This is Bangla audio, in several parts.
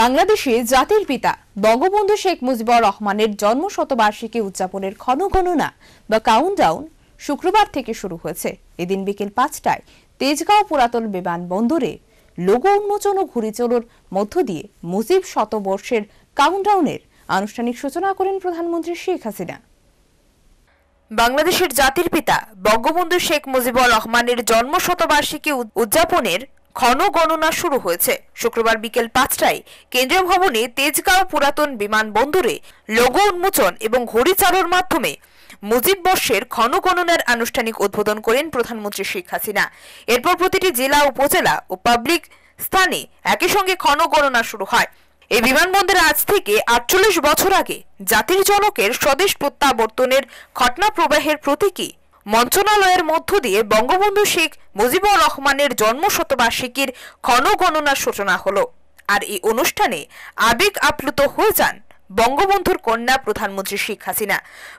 বাংলাদেশে জাতির পিতা বঙ্গবন্ধু শেখ মুজিবুর রহমানের জন্ম শতবার্ষিকী উদযাপনের ক্ষণগণনা বা কাউন্টডাউন শুক্রবার থেকে শুরু হয়েছে এদিন বিকেল পাঁচটায় তেজগাঁও পুরাতন বিমানবন্দরে লোগো উন্মোচন ও চলোর মধ্য দিয়ে মুজিব শতবর্ষের কাউন্টডাউনের আনুষ্ঠানিক সূচনা করেন প্রধানমন্ত্রী শেখ হাসিনা বাংলাদেশের জাতির পিতা বঙ্গবন্ধু শেখ মুজিবুর রহমানের জন্ম শতবার্ষিকী উদযাপনের ক্ষণ গণনা শুরু হয়েছে শুক্রবার বিকেল পাঁচটায় কেন্দ্রীয় ভবনে তেজগাঁও পুরাতন বিমানবন্দরে লোগো উন্মোচন এবং ঘড়িচালুর মাধ্যমে মুজিব বর্ষের গণনার আনুষ্ঠানিক উদ্বোধন করেন প্রধানমন্ত্রী শেখ হাসিনা এরপর প্রতিটি জেলা উপজেলা ও পাবলিক স্থানে একই সঙ্গে গণনা শুরু হয় এই বিমানবন্দরে আজ থেকে আটচল্লিশ বছর আগে জাতির জনকের স্বদেশ প্রত্যাবর্তনের ঘটনা প্রবাহের প্রতীকী মন্ত্রণালয়ের মধ্য দিয়ে বঙ্গবন্ধু শেখ মুজিবুর রহমানের জন্মশতবার্ষিকীর ক্ষণ ক্ষণগণনার সূচনা হল আর এই অনুষ্ঠানে আবেগ আপ্লুত হয়ে যান বঙ্গবন্ধুর কন্যা প্রধানমন্ত্রী শেখ হাসিনা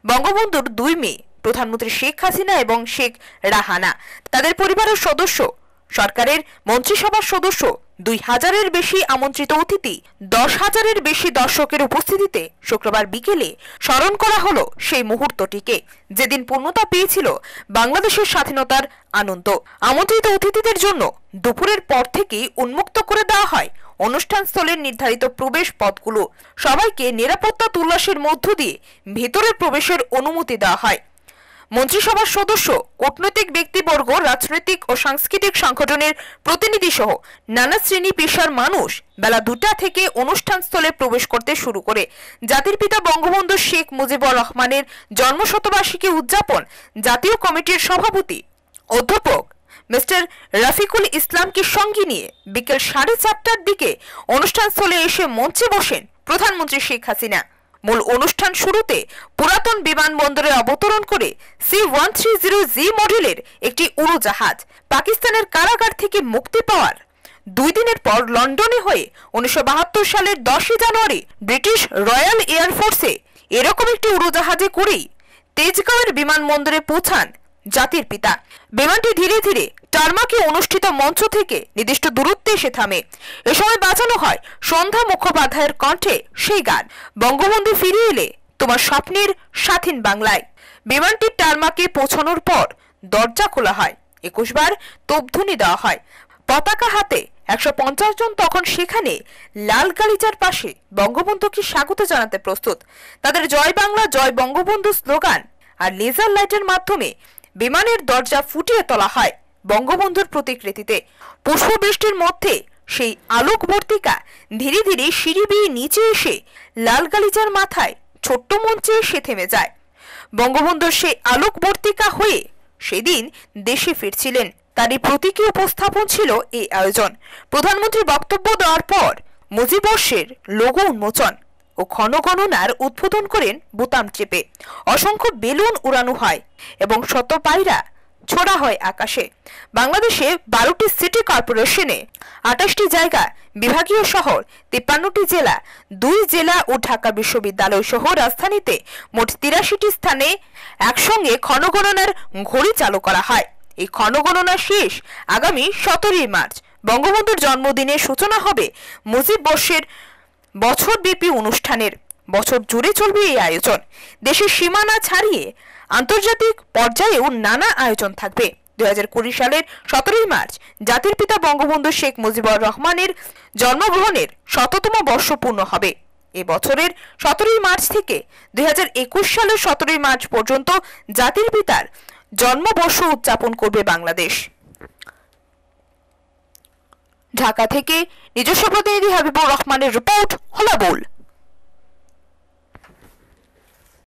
বঙ্গবন্ধুর দুই মেয়ে প্রধানমন্ত্রী শেখ হাসিনা এবং শেখ রাহানা তাদের পরিবারের সদস্য সরকারের মন্ত্রিসভার সদস্য দুই হাজারের বেশি আমন্ত্রিত অতিথি দশ হাজারের বেশি দর্শকের উপস্থিতিতে শুক্রবার বিকেলে স্মরণ করা হলো সেই মুহূর্তটিকে যেদিন পূর্ণতা পেয়েছিল বাংলাদেশের স্বাধীনতার আনন্দ আমন্ত্রিত অতিথিদের জন্য দুপুরের পর থেকেই উন্মুক্ত করে দেওয়া হয় অনুষ্ঠানস্থলের নির্ধারিত প্রবেশ পথগুলো সবাইকে নিরাপত্তা তুল্লাসের মধ্য দিয়ে ভেতরে প্রবেশের অনুমতি দেওয়া হয় মন্ত্রিসভার সদস্য কূটনৈতিক ব্যক্তিবর্গ রাজনৈতিক ও সাংস্কৃতিক সংগঠনের প্রতিনিধি সহ নানা শ্রেণী পেশার মানুষ বেলা দুটা থেকে অনুষ্ঠানস্থলে প্রবেশ করতে শুরু করে জাতির পিতা বঙ্গবন্ধু শেখ মুজিবুর রহমানের জন্মশতবার্ষিকী উদযাপন জাতীয় কমিটির সভাপতি অধ্যাপক মিস্টার রাফিকুল ইসলামকে সঙ্গে নিয়ে বিকেল সাড়ে চারটার দিকে অনুষ্ঠানস্থলে এসে মঞ্চে বসেন প্রধানমন্ত্রী শেখ হাসিনা মূল অনুষ্ঠান শুরুতে পুরাতন বিমানবন্দরে অবতরণ করে C one three zero G মডেলের একটি উড়োজাহাজ পাকিস্তানের কারাগার থেকে মুক্তি পাওয়ার দুই দিনের পর লন্ডনে হয়ে উনিশশো সালের দশই জানুয়ারি ব্রিটিশ রয়্যাল এয়ারফোর্সে এরকম একটি উড়োজাহাজে করেই তেজগাঁওয়ের বিমানবন্দরে পৌঁছান জাতির পিতা বিমানটি ধীরে ধীরে টার্মাকে অনুষ্ঠিত মঞ্চ থেকে নির্দিষ্ট দূরত্বে এসে থামে এ সময় বাঁচানো হয় সন্ধ্যা মুখোপাধ্যায়ের কণ্ঠে সেই গান বঙ্গবন্ধু ফিরে এলে তোমার স্বপ্নের স্বাধীন বাংলায় বিমানটির টার্মাকে পৌঁছানোর পর দরজা খোলা হয় একুশ বার তোপধ্বনি দেওয়া হয় পতাকা হাতে একশো জন তখন সেখানে লাল গালিচার পাশে বঙ্গবন্ধুকে স্বাগত জানাতে প্রস্তুত তাদের জয় বাংলা জয় বঙ্গবন্ধু স্লোগান আর লেজার লাইটের মাধ্যমে বিমানের দরজা ফুটিয়ে তোলা হয় বঙ্গবন্ধুর প্রতিকৃতিতে পুষ্পবৃষ্টির মধ্যে সেই আলোকবর্তিকা ধীরে ধীরে সিঁড়ি বেয়ে নিচে এসে লালগালিচার মাথায় ছোট্ট মঞ্চে এসে থেমে যায় বঙ্গবন্ধুর সেই আলোকবর্তিকা হয়ে সেদিন দেশে ফিরছিলেন তারই প্রতীকী উপস্থাপন ছিল এই আয়োজন প্রধানমন্ত্রী বক্তব্য দেওয়ার পর মুজিবর্ষের লোগো উন্মোচন ও ক্ষণগণনার উদ্বোধন করেন বুতাম চেপে অসংখ্য বেলুন উড়ানো হয় এবং শত পাইরা ছোড়া হয় আকাশে বাংলাদেশে বারোটি সিটি কর্পোরেশনে আঠাশটি জায়গা বিভাগীয় শহর তিপ্পান্নটি জেলা দুই জেলা ও ঢাকা বিশ্ববিদ্যালয় সহ রাজধানীতে মোট তিরাশিটি স্থানে একসঙ্গে ক্ষণগণনার ঘড়ি চালু করা হয় এই ক্ষণগণনা শেষ আগামী সতেরোই মার্চ বঙ্গবন্ধুর জন্মদিনে সূচনা হবে মুজিব বর্ষের বছরব্যাপী অনুষ্ঠানের বছর জুড়ে চলবে এই আয়োজন দেশের সীমানা ছাড়িয়ে আন্তর্জাতিক পর্যায়েও নানা আয়োজন থাকবে দু সালের সতেরোই মার্চ জাতির পিতা বঙ্গবন্ধু শেখ মুজিবুর রহমানের জন্মগ্রহণের শততম বর্ষ পূর্ণ হবে এ বছরের সতেরোই মার্চ থেকে দুই সালের সতেরোই মার্চ পর্যন্ত জাতির পিতার জন্মবর্ষ উদযাপন করবে বাংলাদেশ ঢাকা থেকে নিজস্ব প্রতিনিধি হাবিবুর রহমানের রিপোর্ট হলাবুল